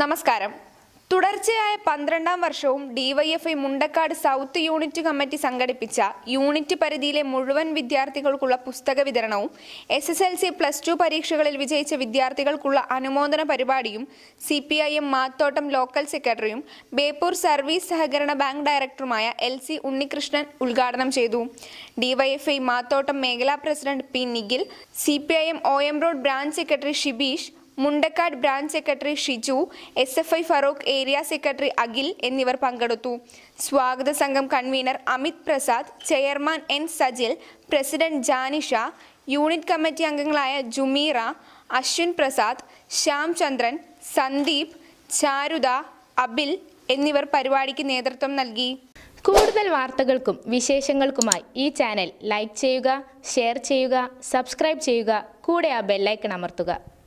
നമസ്കാരം തുടർച്ചയായ പന്ത്രണ്ടാം വർഷവും DYFI Mundakkad south unit committee സംഘടിപ്പിച്ച യൂണിറ്റ് പരിധിയിലെ മുഴുവൻ വിദ്യാർത്ഥികൾക്കുള്ള പുസ്തക വിതരണവും S S L C plus two പരീക്ഷകളിൽ വിജയിച്ച വിദ്യാർത്ഥികൾക്കുള്ള അനുമോദന പരിപാടിയും C P I M Mathottam local സെക്രട്ടറിയും ബേപ്പൂർ സർവീസ് സഹകരണ ബാങ്ക് ഡയറക്ടറുമായ എൽ സി ഉണ്ണികൃഷ്ണൻ ഉദ്ഘാടനം ചെയ്തു ഡിവൈഎഫ്ഐ മാത്തോട്ടം മേഖലാ president P Nikhil C P I M O M road branch secretary Shibeesh Mundakkad branch secretary Shiju S F I Farook area secretary Akhil എന്നിവർ പങ്കെടുത്തു സ്വാഗത സംഘം convener Amit Prasad chairman N Sajil president Janisha unit committee അംഗങ്ങളായ ജുമീറ അശ്വിൻ പ്രസാദ് ശ്യാം ചന്ദ്രൻ സന്ദീപ് ചാരുദ അബിൽ എന്നിവർ പരിപാടിക്ക് നേതൃത്വം നൽകി കൂടുതൽ വാർത്തകൾക്കും വിശേഷങ്ങൾക്കുമായി ഈ ചാനൽ ലൈക്ക് ചെയ്യുക ഷെയർ ചെയ്യുക സബ്സ്ക്രൈബ് ചെയ്യുക കൂടെ ആ ബെല്ലൈക്കൺ അമർത്തുക